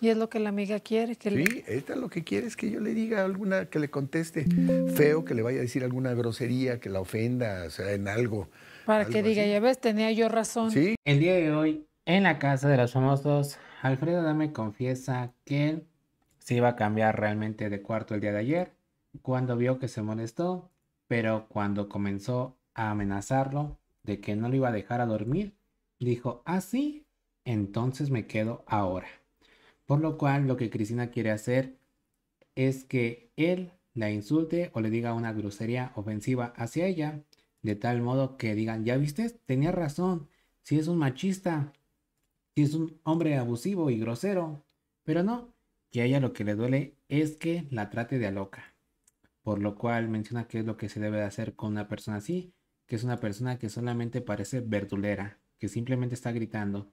Y es lo que la amiga quiere. Que sí, esta lo que quiere es que yo le diga alguna, que le conteste feo, que le vaya a decir alguna grosería, que la ofenda, o sea, en algo. Para que diga, ya ves, tenía yo razón. Sí. El día de hoy, en la casa de los famosos, Alfredo Dame confiesa que se iba a cambiar realmente de cuarto el día de ayer, cuando vio que se molestó, pero cuando comenzó a amenazarlo de que no lo iba a dejar a dormir, dijo, ah, sí, entonces me quedo ahora. Por lo cual lo que Cristina quiere hacer es que él la insulte o le diga una grosería ofensiva hacia ella, de tal modo que digan, ya viste, tenía razón, si es un machista, si es un hombre abusivo y grosero, pero no, que a ella lo que le duele es que la trate de a loca. Por lo cual menciona que es lo que se debe de hacer con una persona así, que es una persona que solamente parece verdulera, que simplemente está gritando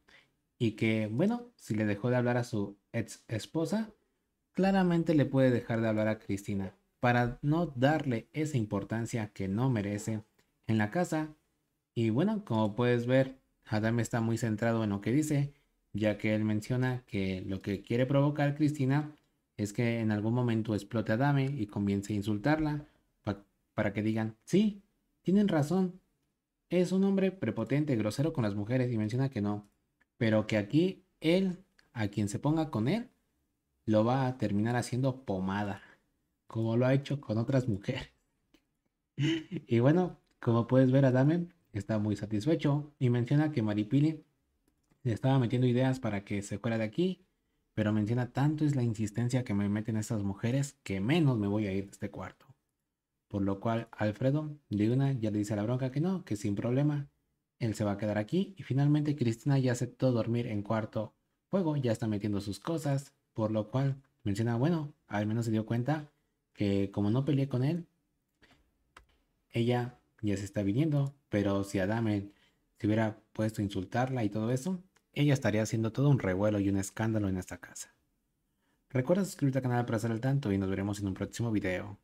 y que, bueno, si le dejó de hablar a su ex esposa, claramente le puede dejar de hablar a Cristina para no darle esa importancia que no merece en la casa. Y bueno, como puedes ver, Adam está muy centrado en lo que dice, ya que él menciona que lo que quiere provocar Cristina es que en algún momento explote a Adame y comience a insultarla para que digan, sí, tienen razón, es un hombre prepotente, grosero con las mujeres y menciona que no, pero que aquí él, a quien se ponga con él, lo va a terminar haciendo pomada, como lo ha hecho con otras mujeres. Y bueno, como puedes ver, Adame está muy satisfecho y menciona que Maripili le estaba metiendo ideas para que se fuera de aquí, pero menciona tanto es la insistencia que me meten estas mujeres que menos me voy a ir de este cuarto. Por lo cual Alfredo de una ya le dice a la bronca que no, que sin problema, él se va a quedar aquí y finalmente Cristina ya aceptó dormir en cuarto juego. ya está metiendo sus cosas, por lo cual menciona, bueno, al menos se dio cuenta que como no peleé con él, ella ya se está viniendo, pero si Adamen se hubiera puesto a insultarla y todo eso, ella estaría haciendo todo un revuelo y un escándalo en esta casa. Recuerda suscribirte al canal para estar al tanto y nos veremos en un próximo video.